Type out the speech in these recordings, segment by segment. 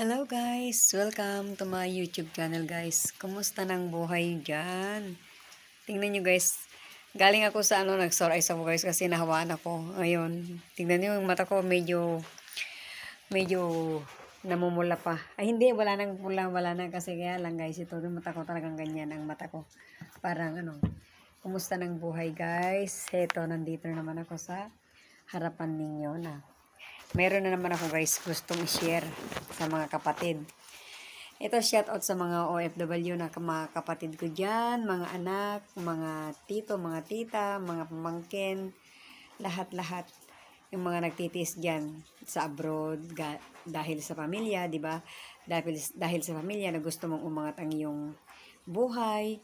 Hello guys! Welcome to my YouTube channel guys. Kumusta ng buhay dyan? Tingnan nyo guys. Galing ako sa ano, nag-sore eyes ako guys kasi nahawaan ako. Ayun. Tingnan nyo yung mata ko medyo medyo namumula pa. Ay hindi, wala nang pula, wala na kasi kaya lang guys. Ito yung mata ko talagang ganyan ang mata ko. Parang ano, kumusta ng buhay guys? Heto, nandito naman ako sa harapan ninyo na meron na naman akong guys gustong i-share sa mga kapatid. Ito shout out sa mga OFW na mga kapatid ko dyan, mga anak, mga tito, mga tita, mga pamangkin, lahat-lahat yung mga nagtitiis dyan sa abroad dahil sa pamilya, di ba? Dahil, dahil sa pamilya na gusto mong umangat ang iyong buhay,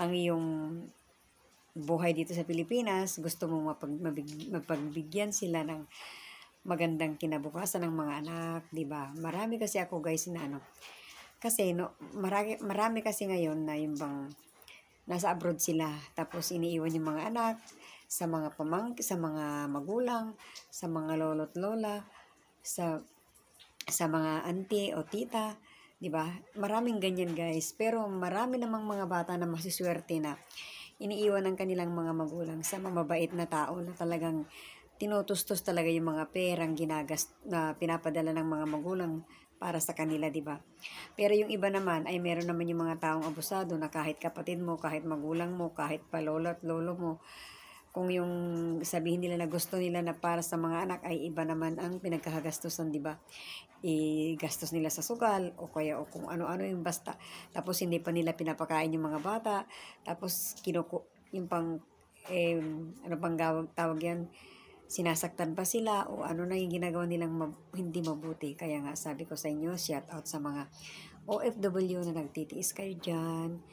ang iyong buhay dito sa Pilipinas, gusto mong mapag, mabig, mapagbigyan sila ng magandang kinabukasan ng mga anak, 'di ba? Marami kasi ako guys na ano. Kasi no, marami, marami kasi ngayon na yung bang nasa abroad sila tapos iniiwan yung mga anak sa mga pamang sa mga magulang, sa mga lolo't lola, sa sa mga auntie o tita, 'di ba? Maraming ganyan guys, pero marami namang mga bata na masiswerte na iniiwan ng kanilang mga magulang sa mga mabait na tao na talagang tinutustos talaga yung mga perang ginagas na pinapadala ng mga magulang para sa kanila, di ba? Pero yung iba naman ay meron naman yung mga taong abusado na kahit kapatid mo, kahit magulang mo, kahit palolo at lolo mo, kung yung sabihin nila na gusto nila na para sa mga anak ay iba naman ang pinagkakagastusan, di ba? I-gastos nila sa sugal o kaya o kung ano-ano yung basta. Tapos hindi pa nila pinapakain yung mga bata. Tapos kinuku yung pang eh, ano pang tawag yan? sinasaktan ba sila o ano na yung ginagawa nilang mab hindi mabuti. Kaya nga sabi ko sa inyo, shout out sa mga OFW na nagtitiis kayo dyan,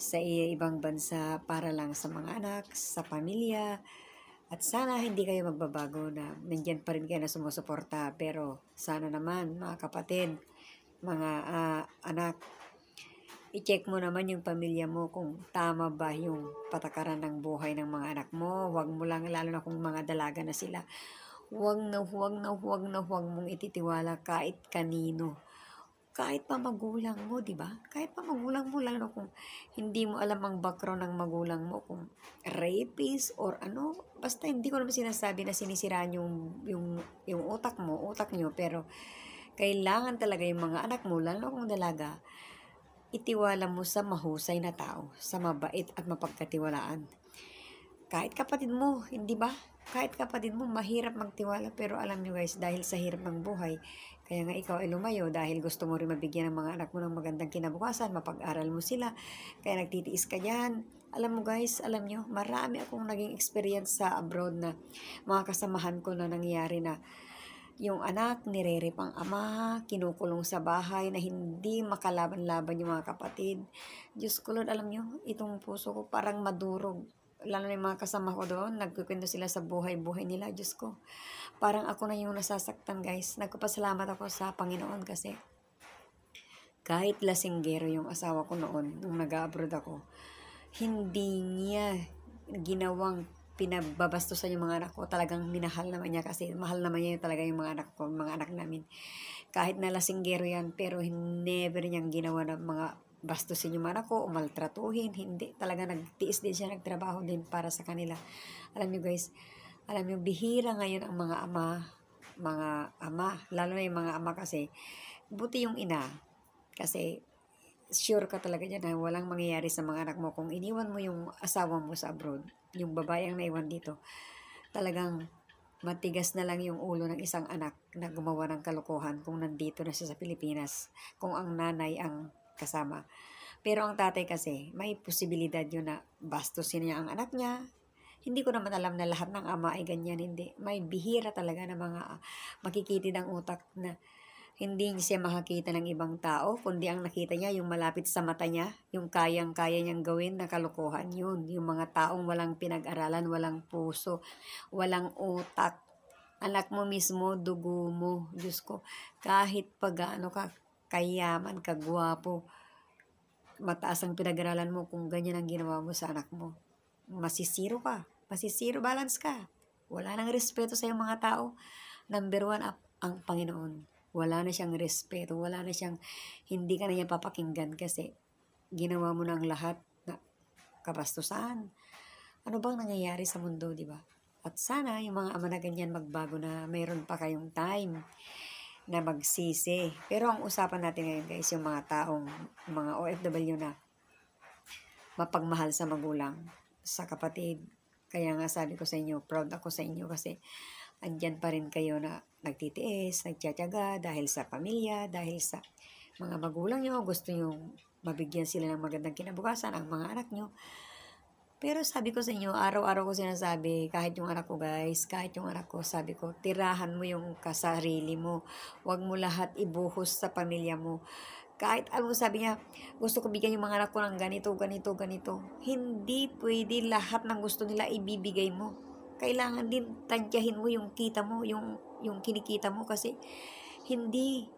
sa ibang bansa para lang sa mga anak, sa pamilya, at sana hindi kayo magbabago na nandyan pa rin kayo na sumusuporta. Pero sana naman mga kapatid, mga uh, anak, i-check mo naman yung pamilya mo kung tama ba yung patakaran ng buhay ng mga anak mo. Huwag mo lang, lalo na kung mga dalaga na sila, huwag na huwag na huwag na huwag mong ititiwala kahit kanino. Kahit pa magulang mo, di ba? Kahit pa magulang mo, lalo kung hindi mo alam ang background ng magulang mo, kung rapist or ano, basta hindi ko naman sinasabi na sinisiraan yung, yung, yung utak mo, utak nyo, pero kailangan talaga yung mga anak mo, lalo kung dalaga, Itiwala mo sa mahusay na tao, sa mabait at mapagkatiwalaan. Kahit kapatid mo, hindi ba? Kahit kapatid mo, mahirap magtiwala. Pero alam nyo guys, dahil sa hirap ng buhay, kaya nga ikaw ay lumayo dahil gusto mo rin mabigyan ng mga anak mo ng magandang kinabukasan, mapag-aral mo sila, kaya nagtitiis ka dyan. Alam mo guys, alam nyo, marami akong naging experience sa abroad na mga kasamahan ko na nangyari na yung anak, nirere pang ama, kinukulong sa bahay na hindi makalaban-laban yung mga kapatid. Diyos ko Lord, alam nyo, itong puso ko parang madurog. Lalo na yung mga kasama ko doon, nagkikwento sila sa buhay-buhay nila. Diyos ko, parang ako na yung nasasaktan guys. Nagpapasalamat ako sa Panginoon kasi kahit lasinggero yung asawa ko noon, nung nag-abroad ako, hindi niya ginawang pinagbabastusan yung mga anak ko, talagang minahal naman niya kasi mahal naman niya talaga yung mga anak ko, mga anak namin. Kahit na lasinggero yan, pero never niyang ginawa ng mga bastusin yung mga anak ko, umaltratuhin, hindi. Talaga nagtiis din siya, nagtrabaho din para sa kanila. Alam niyo guys, alam niyo, bihira ngayon ang mga ama, mga ama, lalo na yung mga ama kasi, buti yung ina, kasi sure ka talaga dyan na walang mangyayari sa mga anak mo kung iniwan mo yung asawa mo sa abroad, yung babae ang naiwan dito, talagang matigas na lang yung ulo ng isang anak na gumawa ng kalokohan kung nandito na siya sa Pilipinas, kung ang nanay ang kasama. Pero ang tatay kasi, may posibilidad yun na bastusin niya ang anak niya, hindi ko naman alam na lahat ng ama ay ganyan, hindi. May bihira talaga na mga makikitid ang utak na hindi siya makakita ng ibang tao, kundi ang nakita niya yung malapit sa mata niya, yung kayang-kaya niyang gawin na kalokohan yun. Yung mga taong walang pinag-aralan, walang puso, walang utak. Anak mo mismo, dugo mo, Diyos ko. Kahit gaano ka, kayaman, kagwapo, mataas ang pinag-aralan mo kung ganyan ang ginawa mo sa anak mo. Masisiro ka. Masisiro balance ka. Wala nang respeto sa iyong mga tao. Number one, ang Panginoon wala na siyang respeto, wala na siyang, hindi ka na niya papakinggan kasi ginawa mo ng lahat na kabastusan. Ano bang nangyayari sa mundo, di ba? At sana yung mga ama na ganyan magbago na mayroon pa kayong time na magsisi. Pero ang usapan natin ngayon guys, yung mga taong, mga OFW na mapagmahal sa magulang, sa kapatid. Kaya nga sabi ko sa inyo, proud ako sa inyo kasi andyan pa rin kayo na nagtitiis, nagtsatsaga dahil sa pamilya, dahil sa mga magulang nyo, gusto nyo mabigyan sila ng magandang kinabukasan ang mga anak nyo. Pero sabi ko sa inyo, araw-araw ko sinasabi, kahit yung anak ko guys, kahit yung anak ko, sabi ko, tirahan mo yung kasarili mo. Huwag mo lahat ibuhos sa pamilya mo. Kahit ano sabi niya, gusto ko bigyan yung mga anak ko ng ganito, ganito, ganito. Hindi pwede lahat ng gusto nila ibibigay mo kailangan din tadyahin mo yung kita mo, yung, yung kinikita mo kasi hindi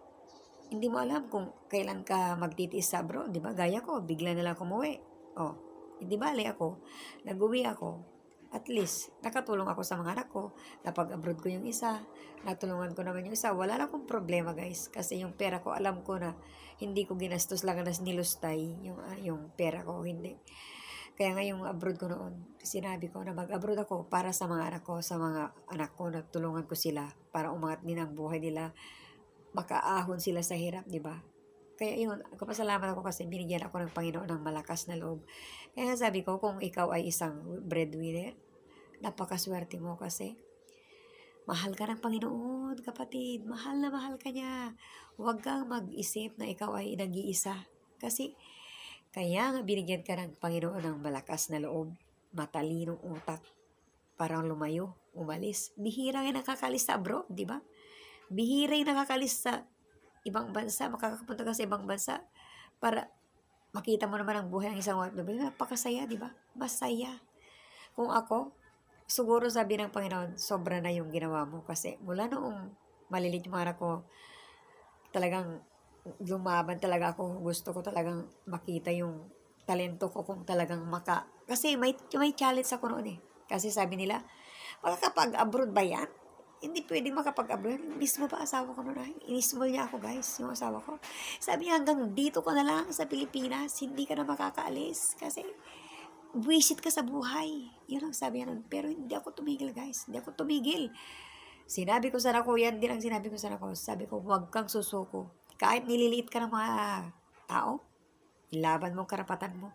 hindi mo alam kung kailan ka magtitiis sa abroad, di ba? Gaya ko, bigla na lang kumuwi. Oh, hindi bale ako, nag-uwi ako, at least, nakatulong ako sa mga anak ko. Napag-abroad ko yung isa. Natulungan ko naman yung isa. Wala na akong problema, guys. Kasi yung pera ko, alam ko na hindi ko ginastos lang na nilustay yung, uh, yung pera ko. Hindi. Kaya nga yung abroad ko noon, sinabi ko na mag-abroad ako para sa mga anak ko, sa mga anak ko, na ko sila para umangat din ang buhay nila, makaahon sila sa hirap, di ba? Kaya yun, kapasalamat ako kasi binigyan ako ng Panginoon ng malakas na loob. Kaya sabi ko, kung ikaw ay isang breadwinner, napakaswerte mo kasi mahal ka ng Panginoon, kapatid. Mahal na mahal ka niya. Huwag kang mag-isip na ikaw ay nag-iisa. Kasi kaya nga binigyan ka ng Panginoon ng malakas na loob, matalinong utak, parang lumayo, umalis. Bihira yung nakakalis sa abroad, di ba? Bihira yung nakakalis sa ibang bansa, makakapunta ka sa ibang bansa para makita mo naman ang buhay ng isang white Napakasaya, di ba? Masaya. Kung ako, siguro sabi ng Panginoon, sobra na yung ginawa mo kasi mula noong malilit yung mga ko, talagang lumaban talaga ako. Gusto ko talagang makita yung talento ko kung talagang maka... Kasi may, may challenge ako noon eh. Kasi sabi nila, makakapag-abroad ba yan? Hindi pwede makapag-abroad. Mismo pa asawa ko noon. Ah. Inismol niya ako guys, yung asawa ko. Sabi niya, hanggang dito ka na lang sa Pilipinas. Hindi ka na makakaalis. Kasi buwisit ka sa buhay. Yun ang sabi niya noon. Pero hindi ako tumigil guys. Hindi ako tumigil. Sinabi ko sa ko, yan din ang sinabi ko sa ko. Sabi ko, huwag kang susuko kahit nililiit ka ng mga tao, ilaban mo karapatan mo.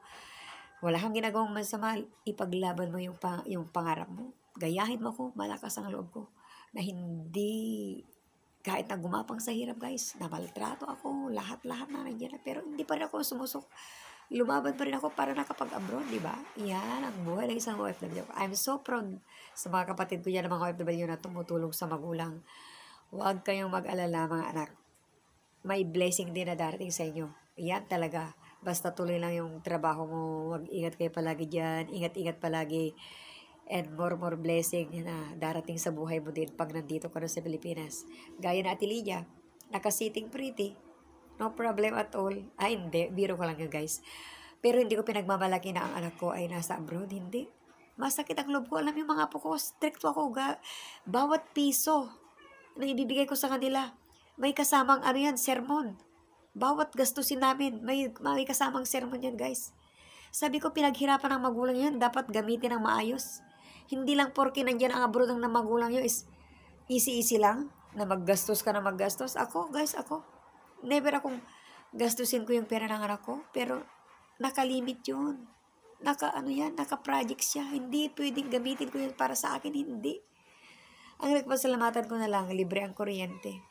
Wala kang ginagawang masama, ipaglaban mo yung, pa, yung pangarap mo. Gayahin mo ko, malakas ang loob ko. Na hindi, kahit na gumapang sa hirap guys, namaltrato ako, lahat-lahat na rin nandiyan. Pero hindi pa rin ako sumusok. Lumaban pa rin ako para nakapag-abroad, di ba? Yan ang buhay ng isang OFW. I'm so proud sa mga kapatid ko yan, mga OFW na tumutulong sa magulang. Huwag kayong mag-alala mga anak may blessing din na darating sa inyo. Yan talaga. Basta tuloy lang yung trabaho mo. Huwag ingat kayo palagi dyan. Ingat-ingat palagi. And more more blessing na darating sa buhay mo din pag nandito ka na sa Pilipinas. Gaya na Ate Lydia, nakasiting pretty. No problem at all. Ay, ah, hindi. Biro ko lang yun, guys. Pero hindi ko pinagmamalaki na ang anak ko ay nasa abroad. Hindi. Masakit ang loob ko. Alam yung mga apo ko, strict ako. Ga bawat piso na ibibigay ko sa kanila, may kasamang ano yan, sermon. Bawat gastusin namin, may, may kasamang sermon yan guys. Sabi ko, pinaghirapan ng magulang yan, dapat gamitin ng maayos. Hindi lang porke nandiyan ang abroad ng magulang nyo is easy-easy lang na maggastos ka na maggastos. Ako, guys, ako, never akong gastusin ko yung pera ng anak ko, pero nakalimit yun. Naka, ano yan, naka-project siya. Hindi pwedeng gamitin ko yun para sa akin, hindi. Ang nagpasalamatan ko na lang, libre ang kuryente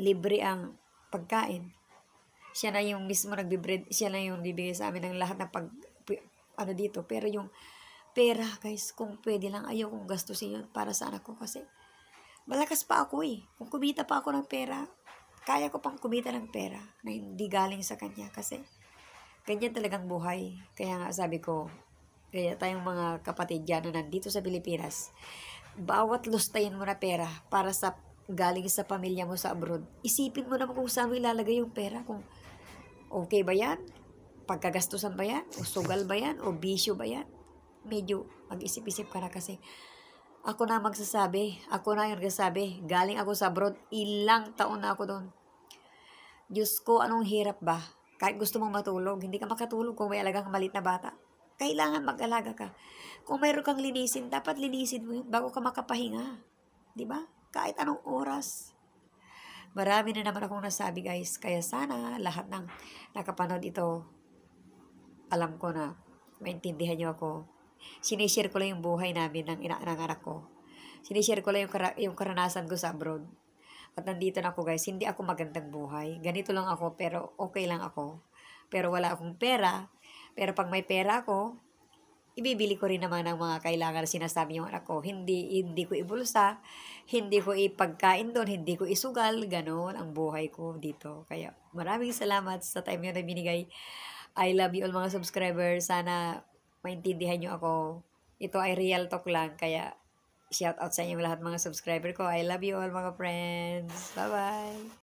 libre ang pagkain. Siya na yung mismo nagbe-bread, siya na yung bibigay sa amin ng lahat ng pag ano dito, pero yung pera, guys, kung pwede lang ayaw kong gastusin yun para sa anak ko kasi malakas pa ako eh. Kung kumita pa ako ng pera, kaya ko pang kumita ng pera na hindi galing sa kanya kasi ganyan talagang buhay. Kaya nga sabi ko, kaya tayong mga kapatid dyan na nandito sa Pilipinas, bawat lustayin mo na pera para sa galing sa pamilya mo sa abroad, isipin mo naman kung saan mo ilalagay yung pera. Kung okay ba yan? Pagkagastusan ba yan? O sugal ba yan? O bisyo ba yan? Medyo mag-isip-isip ka na kasi ako na magsasabi, ako na yung nagsasabi, galing ako sa abroad, ilang taon na ako doon. Diyos ko, anong hirap ba? Kahit gusto mong matulog, hindi ka makatulog kung may alagang malit na bata. Kailangan mag-alaga ka. Kung mayroon kang linisin, dapat linisin mo yun bago ka makapahinga. Di ba? kahit anong oras. Marami na naman akong nasabi guys, kaya sana lahat ng nakapanood ito, alam ko na maintindihan niyo ako. Sinishare ko lang yung buhay namin ng, ina ng anak ko. Sinishare ko lang yung, kara yung karanasan ko sa abroad. At nandito na ako guys, hindi ako magandang buhay. Ganito lang ako pero okay lang ako. Pero wala akong pera. Pero pag may pera ako, ibibili ko rin naman ang mga kailangan na sinasabi yung anak ko. Hindi, hindi ko ibulsa, hindi ko ipagkain doon, hindi ko isugal, ganoon ang buhay ko dito. Kaya maraming salamat sa time nyo na binigay. I love you all mga subscribers. Sana maintindihan nyo ako. Ito ay real talk lang, kaya shout out sa inyo lahat mga subscriber ko. I love you all mga friends. Bye-bye!